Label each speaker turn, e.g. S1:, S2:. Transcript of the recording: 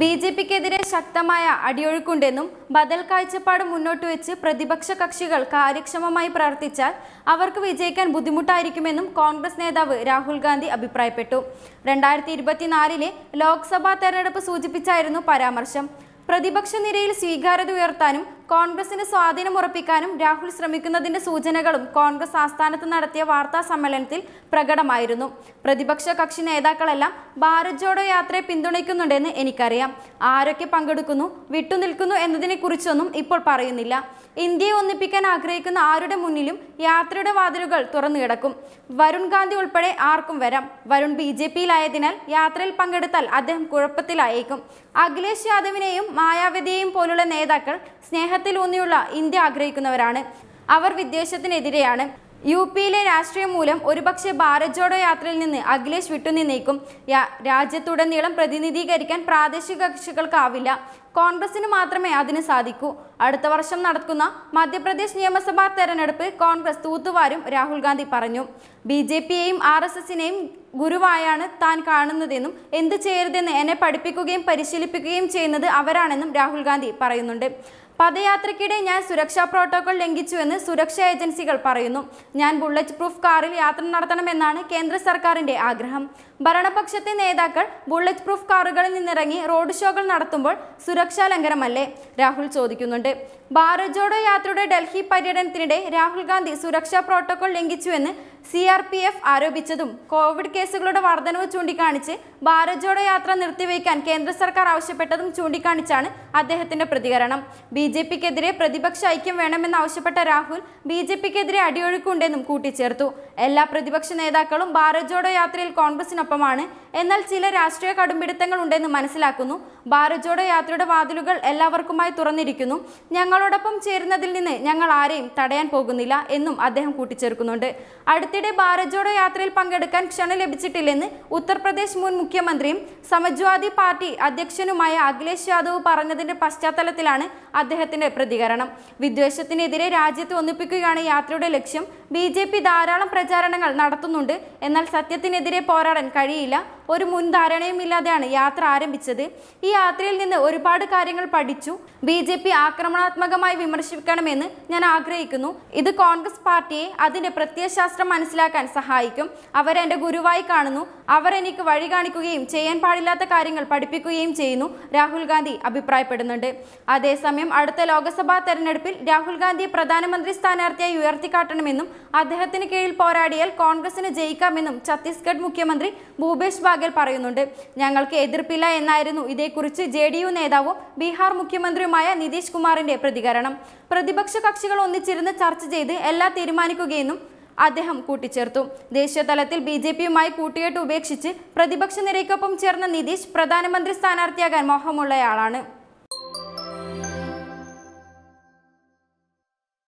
S1: B J പിക്കെതിരെ ശക്തമായ അടിയൊഴുക്കുണ്ടെന്നും ബദൽ കാഴ്ചപ്പാട് മുന്നോട്ട് വെച്ച് പ്രതിപക്ഷ കക്ഷികൾ കാര്യക്ഷമമായി പ്രവർത്തിച്ചാൽ അവർക്ക് വിജയിക്കാൻ ബുദ്ധിമുട്ടായിരിക്കുമെന്നും കോൺഗ്രസ് നേതാവ് രാഹുൽ ഗാന്ധി അഭിപ്രായപ്പെട്ടു രണ്ടായിരത്തി ഇരുപത്തിനാലിലെ ലോക്സഭാ തെരഞ്ഞെടുപ്പ് സൂചിപ്പിച്ചായിരുന്നു പരാമർശം പ്രതിപക്ഷ നിരയിൽ സ്വീകാര്യത ഉയർത്താനും കോൺഗ്രസിന് സ്വാധീനം ഉറപ്പിക്കാനും രാഹുൽ ശ്രമിക്കുന്നതിന്റെ സൂചനകളും കോൺഗ്രസ് ആസ്ഥാനത്ത് നടത്തിയ വാർത്താ സമ്മേളനത്തിൽ പ്രകടമായിരുന്നു പ്രതിപക്ഷ കക്ഷി നേതാക്കളെല്ലാം ഭാരത് ജോഡോ യാത്രയെ പിന്തുണയ്ക്കുന്നുണ്ടെന്ന് എനിക്കറിയാം ആരൊക്കെ പങ്കെടുക്കുന്നു വിട്ടുനിൽക്കുന്നു എന്നതിനെക്കുറിച്ചൊന്നും ഇപ്പോൾ പറയുന്നില്ല ഇന്ത്യയെ ഒന്നിപ്പിക്കാൻ ആഗ്രഹിക്കുന്ന ആരുടെ മുന്നിലും യാത്രയുടെ വാതിലുകൾ തുറന്നു കിടക്കും വരുൺ ഗാന്ധി ഉൾപ്പെടെ ആർക്കും വരാം വരുൺ ബി ജെ പിയിലായതിനാൽ യാത്രയിൽ പങ്കെടുത്താൽ അദ്ദേഹം കുഴപ്പത്തിലായേക്കും അഖിലേഷ് യാദവിനെയും മായാവതിയെയും പോലുള്ള നേതാക്കൾ സ്നേഹ ആധിപത്യത്തിലൂന്നിയുള്ള ഇന്ത്യ ആഗ്രഹിക്കുന്നവരാണ് അവർ വിദ്വേഷത്തിനെതിരെയാണ് യു പിയിലെ രാഷ്ട്രീയം മൂലം ഒരുപക്ഷെ ഭാരത് ജോഡോ യാത്രയിൽ നിന്ന് അഖിലേഷ് വിട്ടുനിന്നേക്കും രാജ്യത്തുടനീളം പ്രതിനിധീകരിക്കാൻ പ്രാദേശിക കക്ഷികൾക്കാവില്ല കോൺഗ്രസിന് മാത്രമേ അതിന് സാധിക്കൂ അടുത്ത വർഷം നടക്കുന്ന മധ്യപ്രദേശ് നിയമസഭാ തെരഞ്ഞെടുപ്പ് കോൺഗ്രസ് തൂത്തുവാരും രാഹുൽ ഗാന്ധി പറഞ്ഞു ബി ജെ പിയെയും ആർ എസ് എസിനെയും ഗുരുവായാണ് താൻ കാണുന്നതെന്നും എന്ത് ചെയ്യരുതെന്ന് എന്നെ പഠിപ്പിക്കുകയും പരിശീലിപ്പിക്കുകയും ചെയ്യുന്നത് അവരാണെന്നും രാഹുൽ ഗാന്ധി പറയുന്നുണ്ട് പദയാത്രയ്ക്കിടെ ഞാൻ സുരക്ഷാ പ്രോട്ടോകോൾ ലംഘിച്ചുവെന്ന് സുരക്ഷാ ഏജൻസികൾ പറയുന്നു ഞാൻ ബുള്ളറ്റ് പ്രൂഫ് കാറിൽ യാത്ര നടത്തണമെന്നാണ് കേന്ദ്ര സർക്കാരിന്റെ ആഗ്രഹം ഭരണപക്ഷത്തെ നേതാക്കൾ ബുള്ളറ്റ് പ്രൂഫ് കാറുകളിൽ നിന്നിറങ്ങി റോഡ് ഷോകൾ നടത്തുമ്പോൾ സുരക്ഷാ ലംഘനമല്ലേ രാഹുൽ ചോദിക്കുന്നുണ്ട് ഭാരത് ജോഡോ യാത്രയുടെ ഡൽഹി പര്യടനത്തിനിടെ രാഹുൽ ഗാന്ധി സുരക്ഷാ പ്രോട്ടോകോൾ ലംഘിച്ചുവെന്ന് സി ആർ പി എഫ് ആരോപിച്ചതും കോവിഡ് കേസുകളുടെ വർധനവ് ചൂണ്ടിക്കാണിച്ച് ഭാരത് ജോഡോ യാത്ര നിർത്തിവെക്കാൻ കേന്ദ്ര സർക്കാർ ആവശ്യപ്പെട്ടതും ചൂണ്ടിക്കാണിച്ചാണ് അദ്ദേഹത്തിന്റെ പ്രതികരണം ബി ജെ പിക്കെതിരെ പ്രതിപക്ഷ ഐക്യം വേണമെന്നാവശ്യപ്പെട്ട രാഹുൽ ബി ജെ പിക്കെതിരെ അടിയൊഴുക്കുണ്ടെന്നും കൂട്ടിച്ചേർത്തു എല്ലാ പ്രതിപക്ഷ നേതാക്കളും ഭാരത് ജോഡോ യാത്രയിൽ കോൺഗ്രസിനൊപ്പമാണ് എന്നാൽ ചില രാഷ്ട്രീയ കടുംപിടുത്തങ്ങൾ ഉണ്ടെന്ന് മനസ്സിലാക്കുന്നു ഭാരത് ജോഡോ യാത്രയുടെ വാതിലുകൾ എല്ലാവർക്കുമായി തുറന്നിരിക്കുന്നു ഞങ്ങൾ ഞങ്ങളോടൊപ്പം ചേരുന്നതിൽ നിന്ന് ഞങ്ങൾ ആരെയും തടയാൻ പോകുന്നില്ല എന്നും അദ്ദേഹം കൂട്ടിച്ചേർക്കുന്നുണ്ട് അടുത്തിടെ ഭാരത് ജോഡോ യാത്രയിൽ പങ്കെടുക്കാൻ ക്ഷണം ലഭിച്ചിട്ടില്ലെന്ന് ഉത്തർപ്രദേശ് മുൻ മുഖ്യമന്ത്രിയും സമജ്വാദി പാർട്ടി അധ്യക്ഷനുമായ അഖിലേഷ് യാദവ് പറഞ്ഞതിന്റെ പശ്ചാത്തലത്തിലാണ് അദ്ദേഹത്തിന്റെ പ്രതികരണം വിദ്വേഷത്തിനെതിരെ രാജ്യത്തെ ഒന്നിപ്പിക്കുകയാണ് യാത്രയുടെ ലക്ഷ്യം ബി ധാരാളം പ്രചാരണങ്ങൾ നടത്തുന്നുണ്ട് എന്നാൽ സത്യത്തിനെതിരെ പോരാടാൻ കഴിയില്ല ഒരു മുൻധാരണയുമില്ലാതെയാണ് ഇല്ലാതെയാണ് യാത്ര ആരംഭിച്ചത് ഈ യാത്രയിൽ നിന്ന് ഒരുപാട് കാര്യങ്ങൾ പഠിച്ചു ബി ജെ പി ആക്രമണാത്മകമായി വിമർശിക്കണമെന്ന് ഞാൻ ആഗ്രഹിക്കുന്നു ഇത് കോൺഗ്രസ് പാർട്ടിയെ അതിൻ്റെ പ്രത്യയശാസ്ത്രം മനസ്സിലാക്കാൻ സഹായിക്കും അവരെൻ്റെ ഗുരുവായി കാണുന്നു അവർ എനിക്ക് വഴി കാണിക്കുകയും ചെയ്യാൻ പാടില്ലാത്ത കാര്യങ്ങൾ പഠിപ്പിക്കുകയും ചെയ്യുന്നു രാഹുൽ ഗാന്ധി അഭിപ്രായപ്പെടുന്നുണ്ട് അതേസമയം അടുത്ത ലോക്സഭാ തെരഞ്ഞെടുപ്പിൽ രാഹുൽ ഗാന്ധിയെ പ്രധാനമന്ത്രി സ്ഥാനാർത്ഥിയായി ഉയർത്തിക്കാട്ടണമെന്നും അദ്ദേഹത്തിന് കീഴിൽ പോരാടിയാൽ കോൺഗ്രസിന് ജയിക്കാമെന്നും ഛത്തീസ്ഗഡ് മുഖ്യമന്ത്രി ഭൂപേഷ് പകൽ പറയുന്നുണ്ട് ഞങ്ങൾക്ക് എതിർപ്പില്ല എന്നായിരുന്നു ഇതേക്കുറിച്ച് ജെ ഡി യു നേതാവും ബീഹാർ മുഖ്യമന്ത്രിയുമായ നിതീഷ് കുമാറിന്റെ പ്രതികരണം പ്രതിപക്ഷ കക്ഷികൾ ഒന്നിച്ചിരുന്ന് ചർച്ച ചെയ്ത് എല്ലാം തീരുമാനിക്കുകയെന്നും അദ്ദേഹം കൂട്ടിച്ചേർത്തു ദേശീയ തലത്തിൽ ബി ജെ പിയുമായി കൂട്ടുകെട്ട് ഉപേക്ഷിച്ച് പ്രതിപക്ഷ നിരയ്ക്കൊപ്പം ചേർന്ന നിതീഷ് പ്രധാനമന്ത്രി സ്ഥാനാർത്ഥിയാകാൻ മോഹമുള്ളയാളാണ്